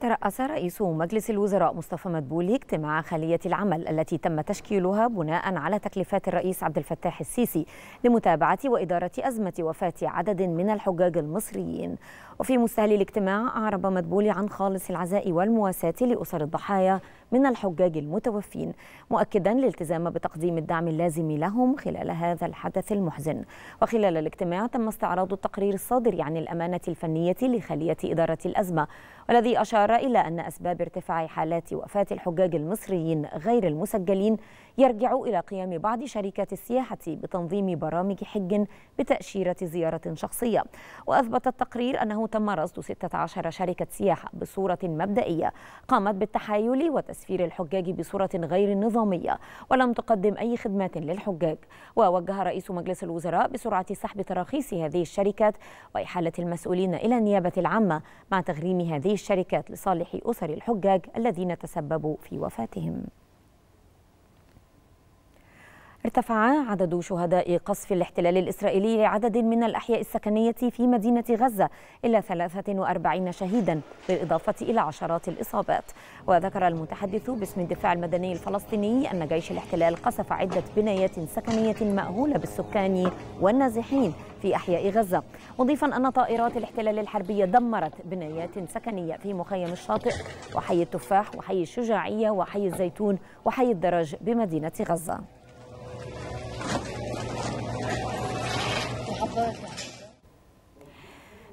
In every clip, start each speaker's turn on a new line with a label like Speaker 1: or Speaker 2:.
Speaker 1: ترأس رئيس مجلس الوزراء مصطفى مدبولي اجتماع خلية العمل التي تم تشكيلها بناء على تكليفات الرئيس عبد الفتاح السيسي لمتابعة وإدارة أزمة وفاة عدد من الحجاج المصريين وفي مستهل الاجتماع أعرب مدبولي عن خالص العزاء والمواساة لأسر الضحايا من الحجاج المتوفين مؤكدا الالتزام بتقديم الدعم اللازم لهم خلال هذا الحدث المحزن وخلال الاجتماع تم استعراض التقرير الصادر عن الأمانة الفنية لخلية إدارة الأزمة والذي أشار أشار إلى أن أسباب ارتفاع حالات وفاة الحجاج المصريين غير المسجلين يرجع إلى قيام بعض شركات السياحة بتنظيم برامج حج بتأشيرة زيارة شخصية وأثبت التقرير أنه تم رصد 16 شركة سياحة بصورة مبدئية قامت بالتحايل وتسفير الحجاج بصورة غير نظامية ولم تقدم أي خدمات للحجاج ووجه رئيس مجلس الوزراء بسرعة سحب تراخيص هذه الشركات وإحالة المسؤولين إلى النيابة العامة مع تغريم هذه الشركات لصالح أسر الحجاج الذين تسببوا في وفاتهم ارتفع عدد شهداء قصف الاحتلال الإسرائيلي لعدد من الأحياء السكنية في مدينة غزة إلى 43 شهيدا بالإضافة إلى عشرات الإصابات وذكر المتحدث باسم الدفاع المدني الفلسطيني أن جيش الاحتلال قصف عدة بنايات سكنية مأهولة بالسكان والنازحين في أحياء غزة مضيفا أن طائرات الاحتلال الحربية دمرت بنايات سكنية في مخيم الشاطئ وحي التفاح وحي الشجاعية وحي الزيتون وحي الدرج بمدينة غزة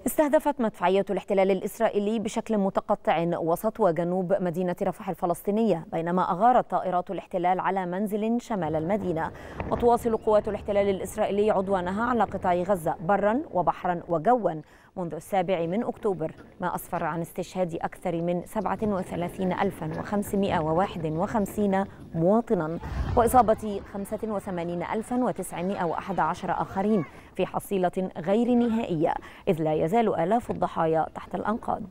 Speaker 1: استهدفت مدفعية الاحتلال الإسرائيلي بشكل متقطع وسط وجنوب مدينة رفح الفلسطينية بينما أغارت طائرات الاحتلال على منزل شمال المدينة وتواصل قوات الاحتلال الإسرائيلي عدوانها على قطاع غزة برا وبحرا وجوا منذ السابع من أكتوبر ما أسفر عن استشهاد أكثر من 37551 مواطنا وإصابة 85911 آخرين في حصيلة غير نهائية إذ لا يزال آلاف الضحايا تحت الأنقاض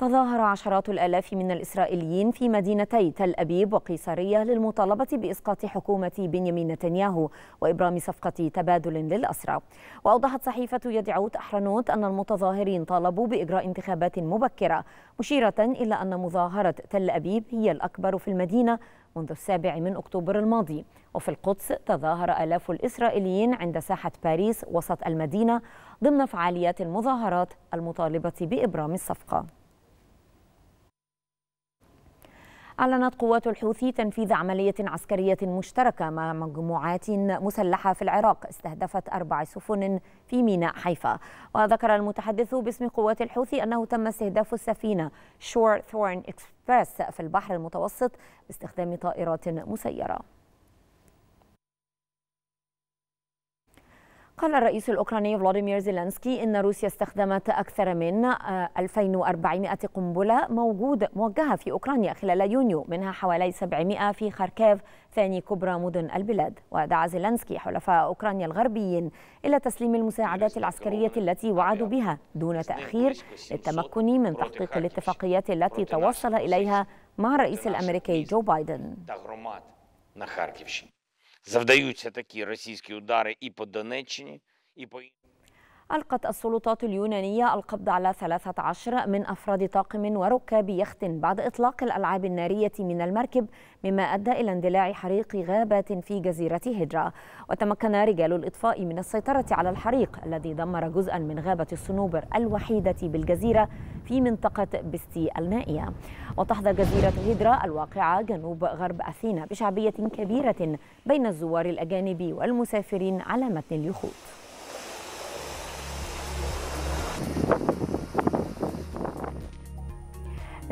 Speaker 1: تظاهر عشرات الآلاف من الإسرائيليين في مدينتي تل أبيب وقيصرية للمطالبة بإسقاط حكومة بنيامين نتنياهو وإبرام صفقة تبادل للأسرى وأوضحت صحيفة يدعوت أحرنوت أن المتظاهرين طالبوا بإجراء انتخابات مبكرة مشيرة إلى أن مظاهرة تل أبيب هي الأكبر في المدينة منذ السابع من أكتوبر الماضي وفي القدس تظاهر آلاف الإسرائيليين عند ساحة باريس وسط المدينة ضمن فعاليات المظاهرات المطالبة بإبرام الصفقة أعلنت قوات الحوثي تنفيذ عملية عسكرية مشتركة مع مجموعات مسلحة في العراق استهدفت أربع سفن في ميناء حيفا وذكر المتحدث باسم قوات الحوثي أنه تم استهداف السفينة شور ثورن إكسبرس في البحر المتوسط باستخدام طائرات مسيرة قال الرئيس الأوكراني فلاديمير زيلنسكي إن روسيا استخدمت أكثر من 2400 آه، قنبلة موجود موجهة في أوكرانيا خلال يونيو منها حوالي 700 في خاركيف ثاني كبرى مدن البلاد ودعا زيلنسكي حلفاء أوكرانيا الغربيين إلى تسليم المساعدات العسكرية التي وعدوا بها دون تأخير للتمكن من تحقيق الاتفاقيات التي توصل إليها مع الرئيس الأمريكي جو بايدن завдаються такі російські удари і по Донеччині, і по ألقت السلطات اليونانية القبض على 13 من أفراد طاقم وركاب يخت بعد إطلاق الألعاب النارية من المركب مما أدى إلى اندلاع حريق غابات في جزيرة هجرة وتمكن رجال الإطفاء من السيطرة على الحريق الذي دمر جزءا من غابة الصنوبر الوحيدة بالجزيرة في منطقة بستي المائية وتحظى جزيرة هجرة الواقعة جنوب غرب أثينا بشعبية كبيرة بين الزوار الأجانب والمسافرين على متن اليخوت